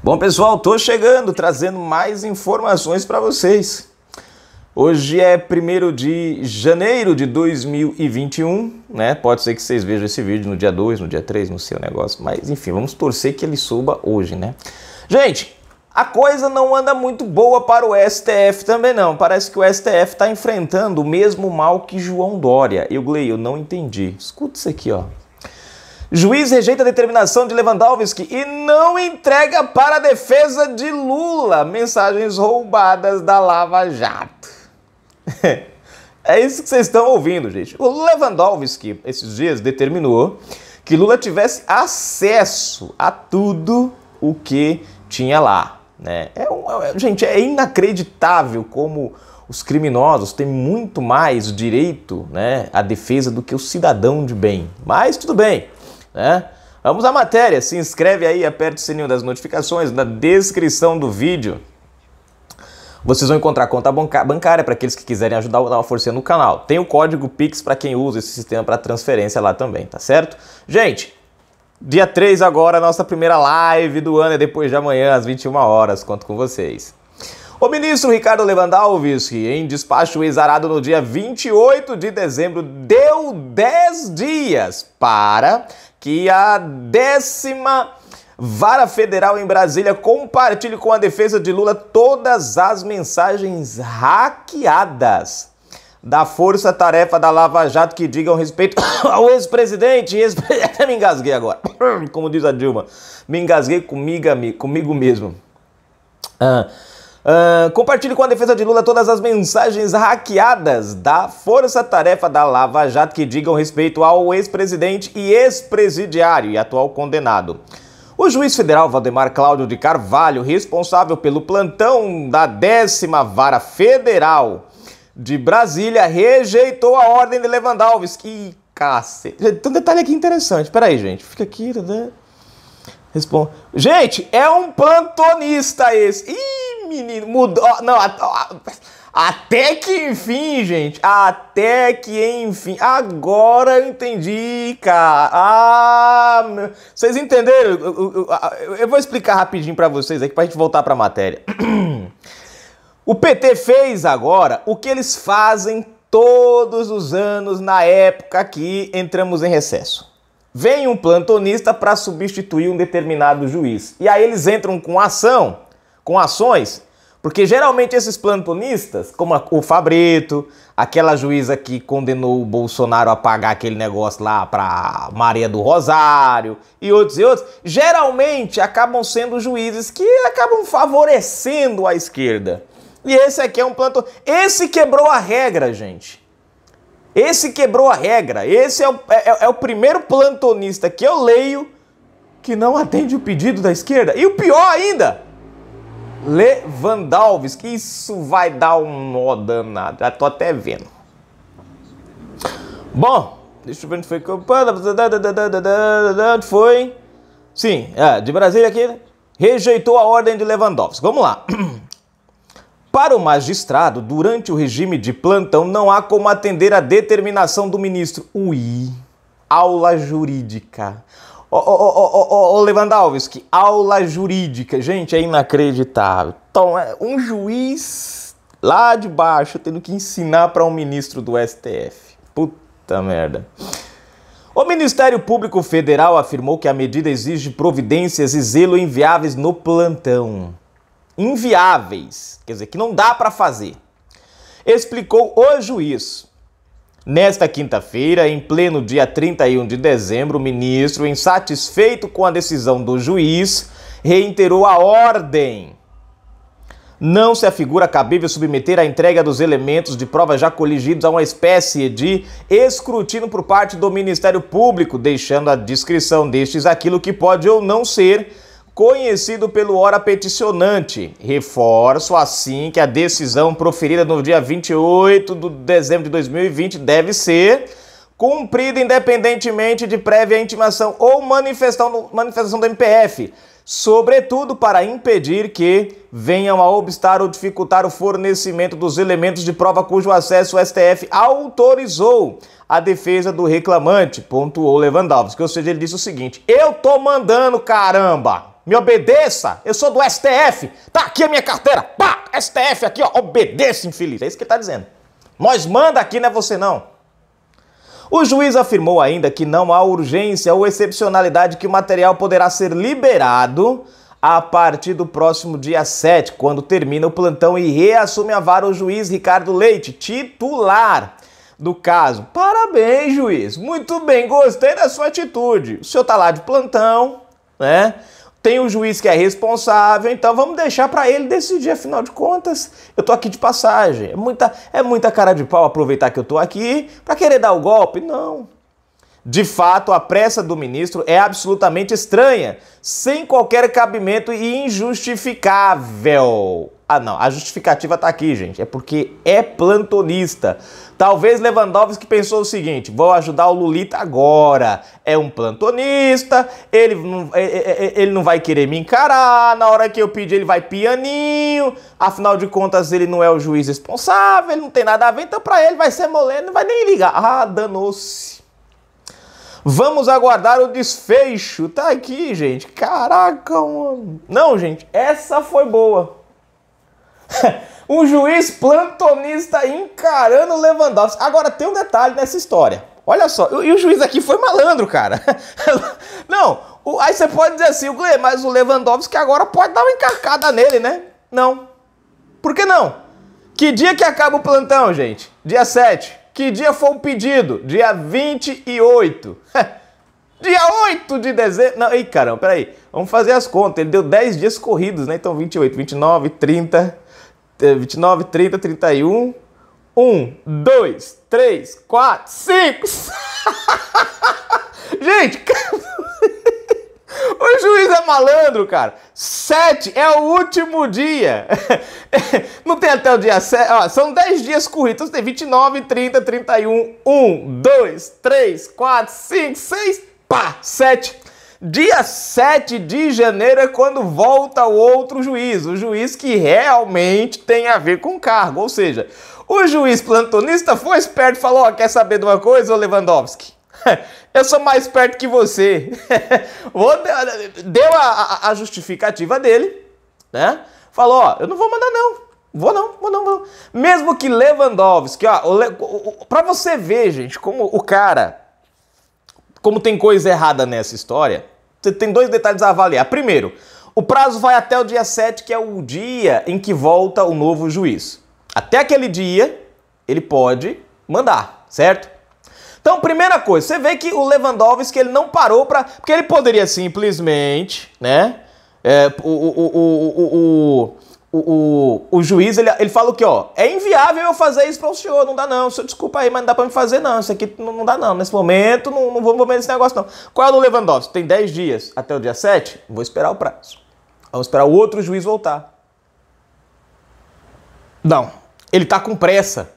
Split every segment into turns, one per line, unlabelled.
Bom, pessoal, tô chegando trazendo mais informações para vocês. Hoje é 1 de janeiro de 2021, né? Pode ser que vocês vejam esse vídeo no dia 2, no dia 3, no seu negócio, mas enfim, vamos torcer que ele suba hoje, né? Gente, a coisa não anda muito boa para o STF também não. Parece que o STF está enfrentando o mesmo mal que João Dória. Eu, Glei, eu não entendi. Escuta isso aqui, ó. Juiz rejeita a determinação de Lewandowski e não entrega para a defesa de Lula. Mensagens roubadas da Lava Jato. é isso que vocês estão ouvindo, gente. O Lewandowski, esses dias, determinou que Lula tivesse acesso a tudo o que tinha lá. Né? É um, é, gente, é inacreditável como os criminosos têm muito mais direito né, à defesa do que o cidadão de bem. Mas tudo bem, né? Vamos à matéria, se inscreve aí, aperta o sininho das notificações na descrição do vídeo. Vocês vão encontrar conta bancária para aqueles que quiserem ajudar a dar uma força no canal. Tem o código Pix para quem usa esse sistema para transferência lá também, tá certo? Gente, dia 3 agora, nossa primeira live do ano é depois de amanhã, às 21 horas. Conto com vocês. O ministro Ricardo Lewandowski, em despacho exarado no dia 28 de dezembro, deu 10 dias para que a décima Vara Federal em Brasília compartilhe com a defesa de Lula todas as mensagens hackeadas da Força Tarefa da Lava Jato que digam respeito ao ex-presidente. Ex Até me engasguei agora, como diz a Dilma. Me engasguei comigo, comigo mesmo. Ah. Uh, compartilhe com a defesa de Lula todas as mensagens hackeadas da Força Tarefa da Lava Jato que digam respeito ao ex-presidente e ex-presidiário e atual condenado. O juiz federal Valdemar Cláudio de Carvalho, responsável pelo plantão da décima vara federal de Brasília, rejeitou a ordem de Lewandowski. Que cacete. Tem um detalhe aqui interessante. Peraí, gente. Fica aqui, né? Responde. Gente, é um plantonista esse. Ih! menino, mudou. Não, até que enfim, gente. Até que enfim. Agora eu entendi, cara. Ah, meu... vocês entenderam? Eu, eu, eu, vou explicar rapidinho para vocês aqui pra gente voltar pra matéria. O PT fez agora o que eles fazem todos os anos na época que entramos em recesso. Vem um plantonista para substituir um determinado juiz. E aí eles entram com ação com ações, porque geralmente esses plantonistas, como a, o Fabreto, aquela juíza que condenou o Bolsonaro a pagar aquele negócio lá para Maria do Rosário e outros e outros, geralmente acabam sendo juízes que acabam favorecendo a esquerda. E esse aqui é um plantão. Esse quebrou a regra, gente. Esse quebrou a regra. Esse é o, é, é, é o primeiro plantonista que eu leio que não atende o pedido da esquerda. E o pior ainda, Lewandowski, que isso vai dar um nó danado. Já tô até vendo. Bom, deixa eu ver onde foi que foi. Sim, é, de Brasília aqui. Né? Rejeitou a ordem de Lewandowski. Vamos lá. Para o magistrado, durante o regime de plantão, não há como atender a determinação do ministro. Ui, aula jurídica. Ô, ô, ô, ô, Lewandowski, aula jurídica, gente, é inacreditável. Então, é um juiz lá de baixo tendo que ensinar para um ministro do STF. Puta merda. O Ministério Público Federal afirmou que a medida exige providências e zelo inviáveis no plantão. Inviáveis, quer dizer, que não dá para fazer. Explicou o juiz. Nesta quinta-feira, em pleno dia 31 de dezembro, o ministro, insatisfeito com a decisão do juiz, reiterou a ordem. Não se afigura cabível submeter a entrega dos elementos de prova já coligidos a uma espécie de escrutínio por parte do Ministério Público, deixando à descrição destes aquilo que pode ou não ser conhecido pelo ora peticionante. Reforço assim que a decisão proferida no dia 28 de dezembro de 2020 deve ser cumprida independentemente de prévia intimação ou manifestação do MPF, sobretudo para impedir que venham a obstar ou dificultar o fornecimento dos elementos de prova cujo acesso o STF autorizou a defesa do reclamante, pontuou Lewandowski. Ou seja, ele disse o seguinte: eu tô mandando, caramba! me obedeça, eu sou do STF, tá aqui a minha carteira, pá, STF aqui, ó, obedeça, infeliz. É isso que ele está dizendo. Nós manda aqui, não é você não. O juiz afirmou ainda que não há urgência ou excepcionalidade que o material poderá ser liberado a partir do próximo dia 7, quando termina o plantão e reassume a vara o juiz Ricardo Leite, titular do caso. Parabéns, juiz. Muito bem, gostei da sua atitude. O senhor tá lá de plantão, né? tem o um juiz que é responsável, então vamos deixar para ele decidir, afinal de contas, eu tô aqui de passagem. É muita, é muita cara de pau aproveitar que eu tô aqui para querer dar o golpe? Não. De fato, a pressa do ministro é absolutamente estranha, sem qualquer cabimento e injustificável. Ah, não, a justificativa tá aqui, gente. É porque é plantonista. Talvez Lewandowski pensou o seguinte: vou ajudar o Lulita agora. É um plantonista, ele não, é, é, é, ele não vai querer me encarar. Na hora que eu pedir, ele vai pianinho. Afinal de contas, ele não é o juiz responsável, ele não tem nada a ver. Então, pra ele, vai ser moleno, não vai nem ligar. Ah, danou-se. Vamos aguardar o desfecho. Tá aqui, gente. Caraca, mano. Não, gente, essa foi boa. o juiz plantonista encarando Lewandowski. Agora, tem um detalhe nessa história. Olha só, e o juiz aqui foi malandro, cara. Não, o, aí você pode dizer assim, o Gle, mas o Lewandowski agora pode dar uma encarcada nele, né? Não. Por que não? Que dia que acaba o plantão, gente? Dia 7. Que dia foi o pedido? Dia 28. dia 8 de dezembro. Não, ei, caramba, peraí. Vamos fazer as contas. Ele deu 10 dias corridos, né? Então 28, 29, 30, 29, 30, 31. 1, 2, 3, 4, 5. Gente, o juiz é malandro, cara. 7 é o último dia. Não tem até o dia 7. Ó, são 10 dias corridos. Então tem 29, 30, 31, 1, 2, 3, 4, 5, 6, pá, 7. Dia 7 de janeiro é quando volta o outro juiz, o juiz que realmente tem a ver com o cargo. Ou seja, o juiz plantonista foi esperto e falou: oh, quer saber de uma coisa, ô Lewandowski? Eu sou mais perto que você. Deu a, a, a justificativa dele, né? Falou, ó, eu não vou mandar não. Vou não, vou não, vou não. Mesmo que Lewandowski, ó, para você ver, gente, como o cara, como tem coisa errada nessa história, você tem dois detalhes a avaliar. Primeiro, o prazo vai até o dia 7, que é o dia em que volta o novo juiz. Até aquele dia, ele pode mandar, certo? Então, primeira coisa, você vê que o Lewandowski ele não parou para. Porque ele poderia simplesmente, né? É, o, o, o, o, o, juiz ele, ele fala o que, ó? É inviável eu fazer isso para o senhor, não dá não. O senhor desculpa aí, mas não dá para me fazer não. Isso aqui não, não dá não. Nesse momento, não, não vou mover nesse negócio não. Qual é o Lewandowski? Tem 10 dias até o dia 7? Vou esperar o prazo. Vamos esperar o outro juiz voltar. Não, ele tá com pressa.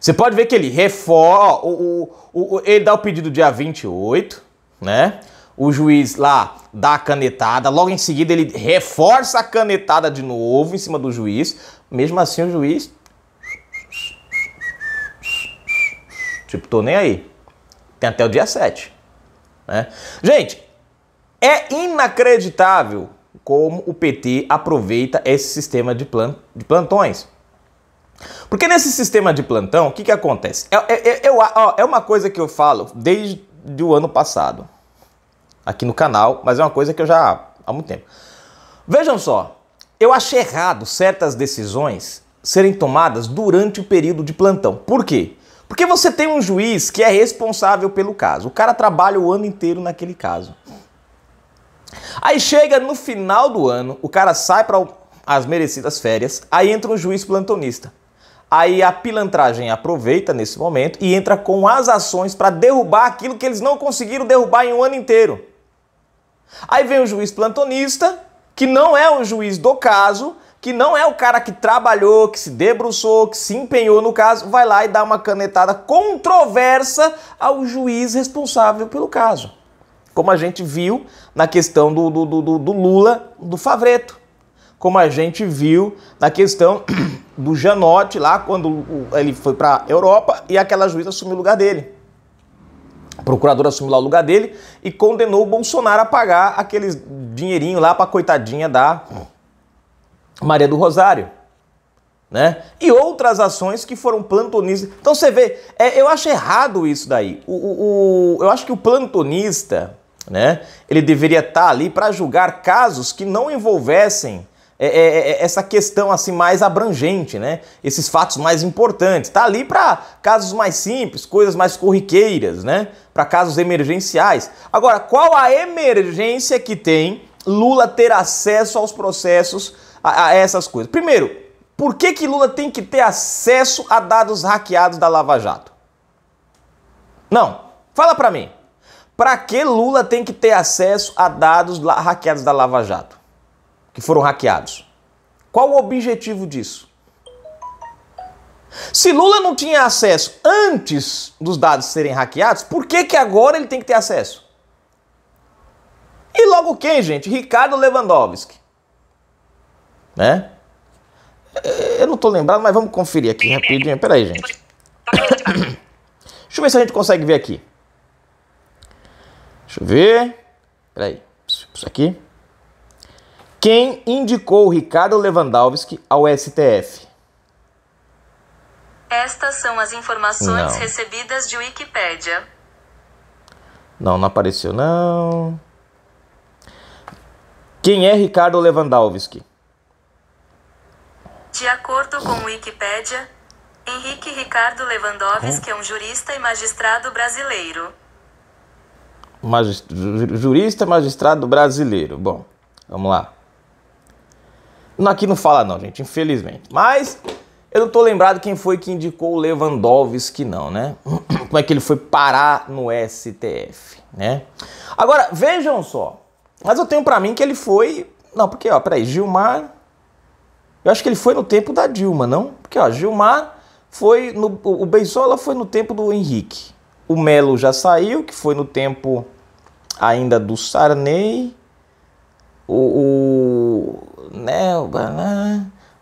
Você pode ver que ele reforma, o, o, o, ele dá o pedido dia 28, né? O juiz lá dá a canetada, logo em seguida ele reforça a canetada de novo em cima do juiz. Mesmo assim o juiz... Tipo, tô nem aí. Tem até o dia 7. Né? Gente, é inacreditável como o PT aproveita esse sistema de, plan, de plantões. Porque nesse sistema de plantão, o que, que acontece? É, é, é, ó, é uma coisa que eu falo desde o ano passado aqui no canal, mas é uma coisa que eu já há muito tempo. Vejam só, eu achei errado certas decisões serem tomadas durante o período de plantão. Por quê? Porque você tem um juiz que é responsável pelo caso. O cara trabalha o ano inteiro naquele caso. Aí chega no final do ano, o cara sai para as merecidas férias, aí entra um juiz plantonista. Aí a pilantragem aproveita nesse momento e entra com as ações para derrubar aquilo que eles não conseguiram derrubar em um ano inteiro. Aí vem o juiz plantonista, que não é o juiz do caso, que não é o cara que trabalhou, que se debruçou, que se empenhou no caso, vai lá e dá uma canetada controversa ao juiz responsável pelo caso. Como a gente viu na questão do, do, do, do Lula, do Favreto como a gente viu na questão do Janote lá quando ele foi para Europa e aquela juíza assumiu o lugar dele. A procuradora assumiu lá o lugar dele e condenou o Bolsonaro a pagar aqueles dinheirinho lá para coitadinha da Maria do Rosário. Né? E outras ações que foram plantonistas. Então você vê, é, eu acho errado isso daí. O, o, o, eu acho que o plantonista, né, ele deveria estar tá ali para julgar casos que não envolvessem é é, é, é, essa questão assim mais abrangente, né? Esses fatos mais importantes. Tá ali para casos mais simples, coisas mais corriqueiras, né? Para casos emergenciais. Agora, qual a emergência que tem Lula ter acesso aos processos a, a essas coisas? Primeiro, por que que Lula tem que ter acesso a dados hackeados da Lava Jato? Não, fala para mim. Para que Lula tem que ter acesso a dados hackeados da Lava Jato? que foram hackeados. Qual o objetivo disso? Se Lula não tinha acesso antes dos dados serem hackeados, por que, que agora ele tem que ter acesso? E logo quem, gente? Ricardo Lewandowski. Né? Eu não tô lembrado, mas vamos conferir aqui rapidinho. Peraí, gente. Deixa eu ver se a gente consegue ver aqui. Deixa eu ver. Peraí. Isso aqui. Quem indicou Ricardo Lewandowski ao STF? Estas são as informações não. recebidas de Wikipédia. Não, não apareceu, não. Quem é Ricardo Lewandowski? De acordo com Wikipédia, Henrique Ricardo Lewandowski hum? é um jurista e magistrado brasileiro. Magist jurista, magistrado brasileiro. Bom, vamos lá. Aqui não fala não, gente, infelizmente. Mas eu não tô lembrado quem foi que indicou o Lewandowski não, né? Como é que ele foi parar no STF, né? Agora, vejam só. Mas eu tenho para mim que ele foi... Não, porque, ó, peraí, Gilmar... Eu acho que ele foi no tempo da Dilma, não? Porque, ó, Gilmar foi no... O Beisola foi no tempo do Henrique. O Melo já saiu, que foi no tempo ainda do Sarney. O, o, né, o,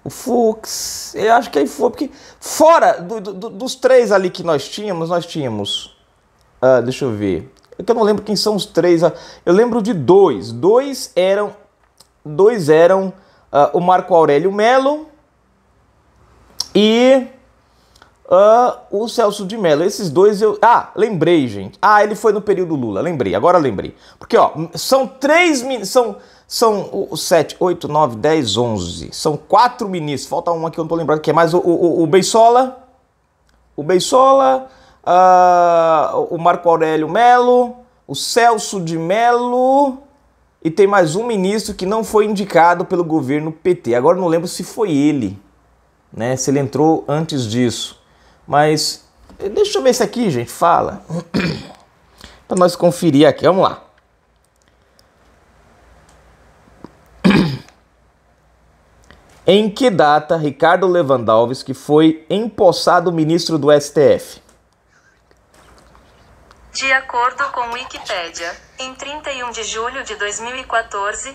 o Fux, eu acho que aí foi, porque fora do, do, dos três ali que nós tínhamos, nós tínhamos, uh, deixa eu ver, é eu não lembro quem são os três, ah, eu lembro de dois, dois eram, dois eram uh, o Marco Aurélio Melo e... Uh, o Celso de Mello. Esses dois eu. Ah, lembrei, gente. Ah, ele foi no período Lula. Lembrei, agora lembrei. Porque, ó, são três. São são 7, 8, 9, 10, 11. São quatro ministros. Falta um aqui eu não estou lembrando, que é mais o, o, o Beisola. O Beisola, uh, o Marco Aurélio Melo, o Celso de Melo. E tem mais um ministro que não foi indicado pelo governo PT. Agora não lembro se foi ele, né? Se ele entrou antes disso. Mas eh, deixa eu ver se aqui, gente, fala. Para nós conferir aqui. Vamos lá. Em que data Ricardo Lewandowski foi empossado ministro do STF? De acordo com Wikipedia, em 31 de julho de 2014,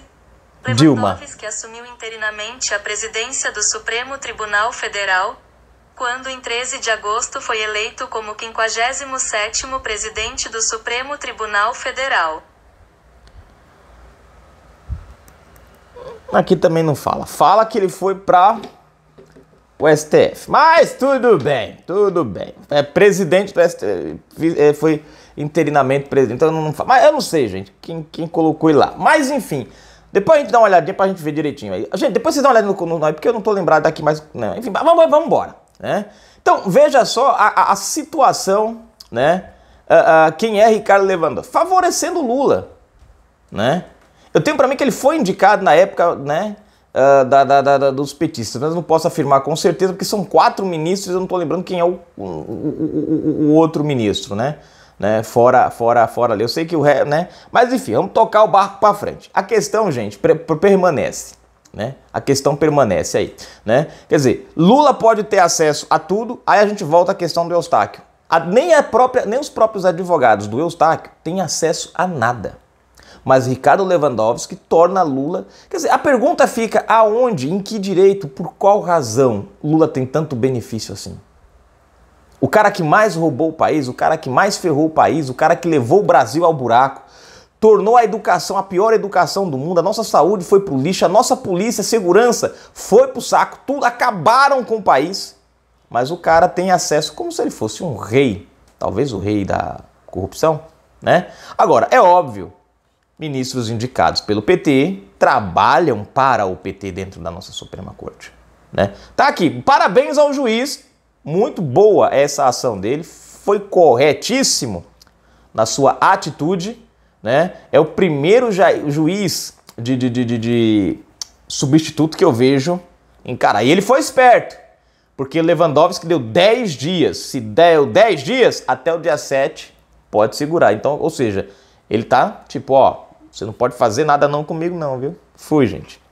Dilma. que assumiu interinamente a presidência do Supremo Tribunal Federal, quando em 13 de agosto foi eleito como 57º presidente do Supremo Tribunal Federal. Aqui também não fala. Fala que ele foi para o STF. Mas tudo bem, tudo bem. É presidente do STF, é, foi interinamente presidente. Então não fala. Mas eu não sei, gente, quem, quem colocou ele lá. Mas enfim, depois a gente dá uma olhadinha pra gente ver direitinho aí. Gente, depois vocês dão uma olhada no, no porque eu não tô lembrado daqui mais. Não, enfim, vamos, vamos embora, né? Então veja só a, a, a situação, né? Uh, uh, quem é Ricardo Lewandowski? Favorecendo Lula, né? Eu tenho para mim que ele foi indicado na época, né? Uh, da, da, da, dos petistas. Mas não posso afirmar com certeza, porque são quatro ministros, eu não estou lembrando quem é o, o, o, o, outro ministro, né? Né? Fora, fora, fora ali. Eu sei que o ré, né? Mas enfim, vamos tocar o barco para frente. A questão, gente, permanece. Né? A questão permanece aí. Né? Quer dizer, Lula pode ter acesso a tudo, aí a gente volta à questão do Eustáquio. A, nem, a própria, nem os próprios advogados do Eustáquio têm acesso a nada mas Ricardo Lewandowski torna Lula. Quer dizer, a pergunta fica: aonde, em que direito, por qual razão Lula tem tanto benefício assim? O cara que mais roubou o país, o cara que mais ferrou o país, o cara que levou o Brasil ao buraco, tornou a educação a pior educação do mundo, a nossa saúde foi pro lixo, a nossa polícia, segurança foi pro saco, tudo acabaram com o país. Mas o cara tem acesso como se ele fosse um rei, talvez o rei da corrupção, né? Agora, é óbvio ministros indicados pelo PT trabalham para o PT dentro da nossa Suprema Corte. Né? Tá aqui, parabéns ao juiz, muito boa essa ação dele, foi corretíssimo na sua atitude, né? É o primeiro juiz de, de, de, de substituto que eu vejo encarar. E ele foi esperto, porque Lewandowski deu 10 dias. Se deu 10 dias, até o dia 7 pode segurar. Então, ou seja, ele tá tipo, ó, você não pode fazer nada não comigo não, viu? Fui, gente.